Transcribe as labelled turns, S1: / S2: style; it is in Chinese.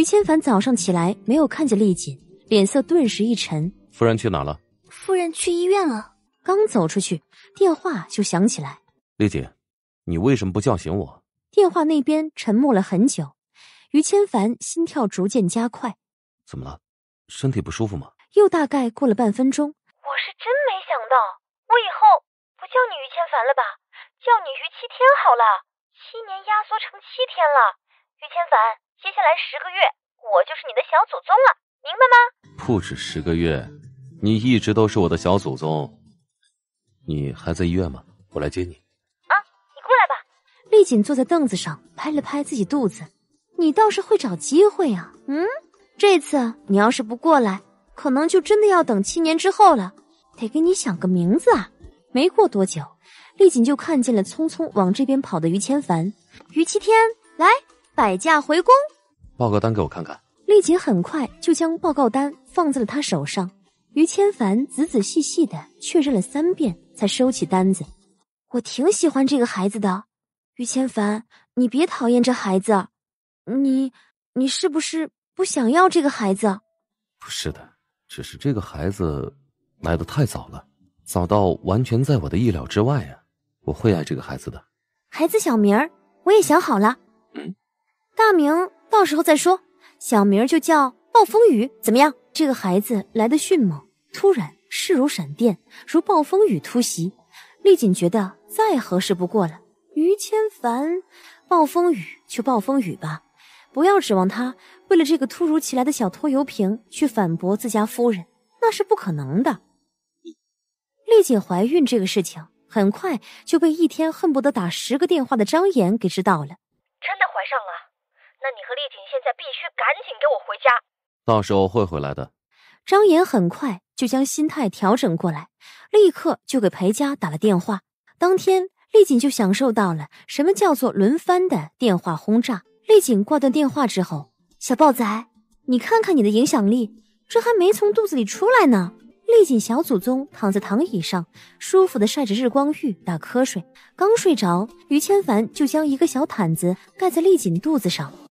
S1: 于千凡早上起来没有看见丽锦，脸色顿时一沉。夫人去哪了？夫人去医院了，刚走出去，电话就响起来。丽锦，你为什么不叫醒我？电话那边沉默了很久，于千凡心跳逐渐加快。怎么了？身体不舒服吗？又大概过了半分钟，我是真没想到，我以后不叫你于千凡了吧？叫你于七天好了，七年压缩成七天了，于千凡。接下来十个月，我就是你的小祖宗了，明白吗？不止十个月，你一直都是我的小祖宗。你还在医院吗？我来接你。啊，你过来吧。丽锦坐在凳子上，拍了拍自己肚子。你倒是会找机会啊。嗯，这次你要是不过来，可能就真的要等七年之后了。得给你想个名字啊。没过多久，丽锦就看见了匆匆往这边跑的于千凡、于七天，来摆驾回宫。报告单给我看看。丽姐很快就将报告单放在了他手上。于千凡仔仔细细的确认了三遍，才收起单子。我挺喜欢这个孩子的。于千凡，你别讨厌这孩子。你你是不是不想要这个孩子？不是的，只是这个孩子来的太早了，早到完全在我的意料之外呀。我会爱这个孩子的。孩子小名儿我也想好了。嗯，大名。到时候再说，小名就叫暴风雨，怎么样？这个孩子来的迅猛，突然势如闪电，如暴风雨突袭。丽锦觉得再合适不过了。于千帆，暴风雨就暴风雨吧，不要指望他为了这个突如其来的小拖油瓶去反驳自家夫人，那是不可能的。丽锦怀孕这个事情，很快就被一天恨不得打十个电话的张岩给知道了。那你和丽锦现在必须赶紧给我回家，到时候会回来的。张岩很快就将心态调整过来，立刻就给裴家打了电话。当天，丽锦就享受到了什么叫做轮番的电话轰炸。丽锦挂断电话之后，小豹仔，你看看你的影响力，这还没从肚子里出来呢。丽锦小祖宗躺在躺椅上，舒服的晒着日光浴打瞌睡。刚睡着，于千凡就将一个小毯子盖在丽锦肚子上。